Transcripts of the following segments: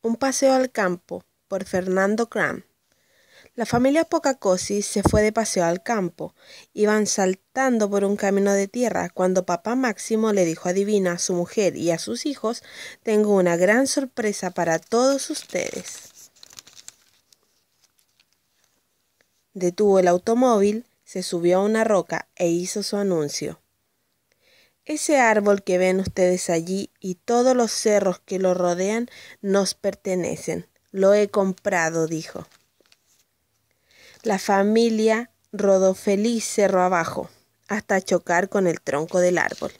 Un paseo al campo por Fernando Cram. La familia Pocacosi se fue de paseo al campo. Iban saltando por un camino de tierra cuando papá Máximo le dijo adivina a su mujer y a sus hijos, tengo una gran sorpresa para todos ustedes. Detuvo el automóvil, se subió a una roca e hizo su anuncio. Ese árbol que ven ustedes allí y todos los cerros que lo rodean nos pertenecen. Lo he comprado, dijo. La familia rodó feliz cerro abajo, hasta chocar con el tronco del árbol.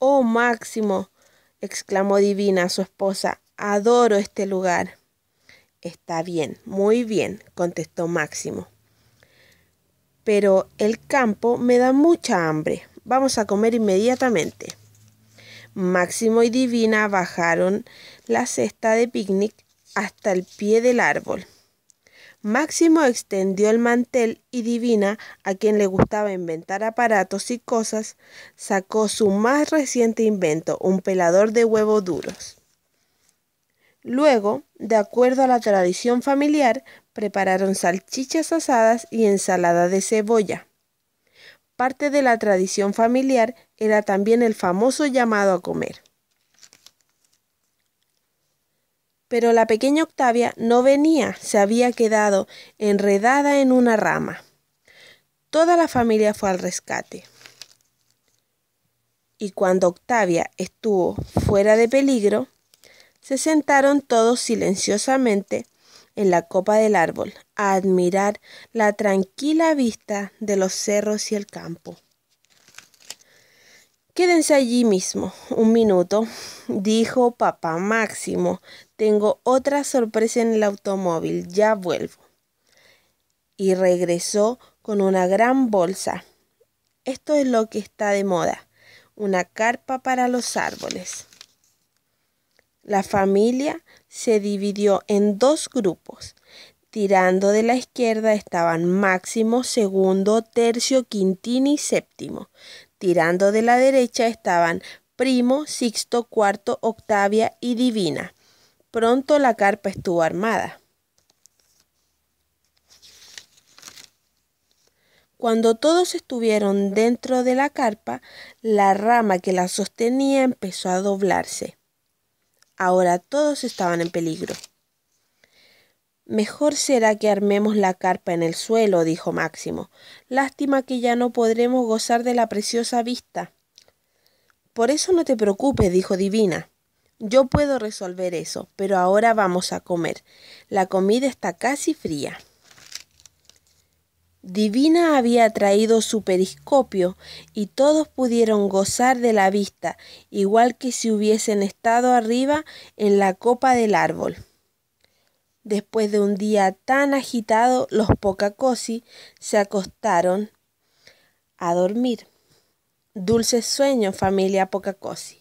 Oh, Máximo, exclamó Divina su esposa, adoro este lugar. Está bien, muy bien, contestó Máximo. Pero el campo me da mucha hambre. Vamos a comer inmediatamente. Máximo y Divina bajaron la cesta de picnic hasta el pie del árbol. Máximo extendió el mantel y Divina, a quien le gustaba inventar aparatos y cosas, sacó su más reciente invento, un pelador de huevos duros. Luego, de acuerdo a la tradición familiar, prepararon salchichas asadas y ensalada de cebolla. Parte de la tradición familiar era también el famoso llamado a comer. Pero la pequeña Octavia no venía, se había quedado enredada en una rama. Toda la familia fue al rescate. Y cuando Octavia estuvo fuera de peligro, se sentaron todos silenciosamente en la copa del árbol a admirar la tranquila vista de los cerros y el campo. Quédense allí mismo un minuto, dijo papá Máximo. Tengo otra sorpresa en el automóvil, ya vuelvo. Y regresó con una gran bolsa. Esto es lo que está de moda, una carpa para los árboles. La familia se dividió en dos grupos. Tirando de la izquierda estaban Máximo, Segundo, Tercio, Quintini y Séptimo. Tirando de la derecha estaban Primo, sexto, Cuarto, Octavia y Divina. Pronto la carpa estuvo armada. Cuando todos estuvieron dentro de la carpa, la rama que la sostenía empezó a doblarse. Ahora todos estaban en peligro. Mejor será que armemos la carpa en el suelo, dijo Máximo. Lástima que ya no podremos gozar de la preciosa vista. Por eso no te preocupes, dijo Divina. Yo puedo resolver eso, pero ahora vamos a comer. La comida está casi fría. Divina había traído su periscopio y todos pudieron gozar de la vista, igual que si hubiesen estado arriba en la copa del árbol. Después de un día tan agitado, los Pocacosi se acostaron a dormir. Dulce sueño, familia Pocacosi.